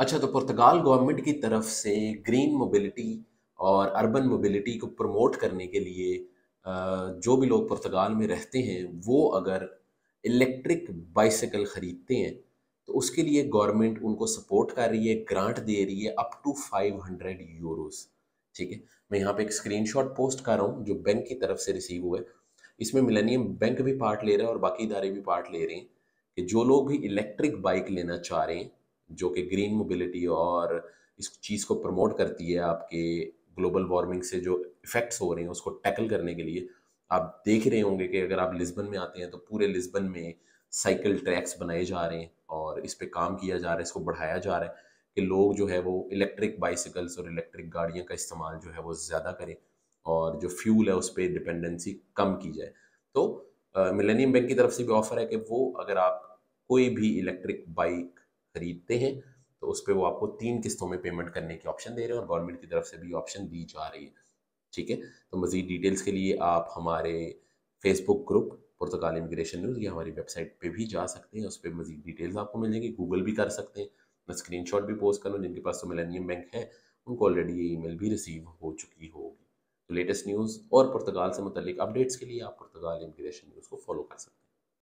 अच्छा तो पुर्तगाल गवर्नमेंट की तरफ से ग्रीन मोबिलिटी और अर्बन मोबिलिटी को प्रमोट करने के लिए जो भी लोग पुर्तगाल में रहते हैं वो अगर इलेक्ट्रिक बाइसाइकिल ख़रीदते हैं तो उसके लिए गवर्नमेंट उनको सपोर्ट कर रही है ग्रांट दे रही है अप टू 500 यूरोज ठीक है मैं यहाँ पे एक स्क्रीनशॉट पोस्ट कर रहा हूँ जो बैंक की तरफ से रिसीव हुआ है इसमें मिलेनियम बैंक भी पार्ट ले रहा है और बाकी इदारे भी पार्ट ले रहे हैं कि जो लोग भी इलेक्ट्रिक बाइक लेना चाह रहे हैं जो कि ग्रीन मोबिलिटी और इस चीज़ को प्रमोट करती है आपके ग्लोबल वार्मिंग से जो इफ़ेक्ट्स हो रहे हैं उसको टैकल करने के लिए आप देख रहे होंगे कि अगर आप लिस्बन में आते हैं तो पूरे लिस्बन में साइकिल ट्रैक्स बनाए जा रहे हैं और इस पर काम किया जा रहा है इसको बढ़ाया जा रहा है कि लोग जो है वो इलेक्ट्रिक बाइसिकल्स और इलेक्ट्रिक गाड़ियों का इस्तेमाल जो है वो ज़्यादा करें और जो फ्यूल है उस पर डिपेंडेंसी कम की जाए तो मिलेनियम बैंक की तरफ से भी ऑफर है कि वो अगर आप कोई भी इलेक्ट्रिक बाइक खरीदते हैं तो उस पर वो आपको तीन किस्तों में पेमेंट करने की ऑप्शन दे रहे हैं और गवर्नमेंट की तरफ से भी ऑप्शन दी जा रही है ठीक है तो मज़ीद डिटेल्स के लिए आप हमारे Facebook group Portugal immigration news या हमारी वेबसाइट पे भी जा सकते हैं उस पर मज़ीद डिटेल्स आपको मिल गूगल भी कर सकते हैं मैं स्क्रीन भी पोस्ट करूँ जिनके पास तो मिलानियम बैंक है उनको ऑलरेडी ये ई भी रिसीव हो चुकी होगी तो लेटेस्ट न्यूज़ और पुर्तगाल से मतलब अपडेट्स के लिए आप पुर्तगाल इमिग्रेशन न्यूज़ को फॉलो कर सकते हैं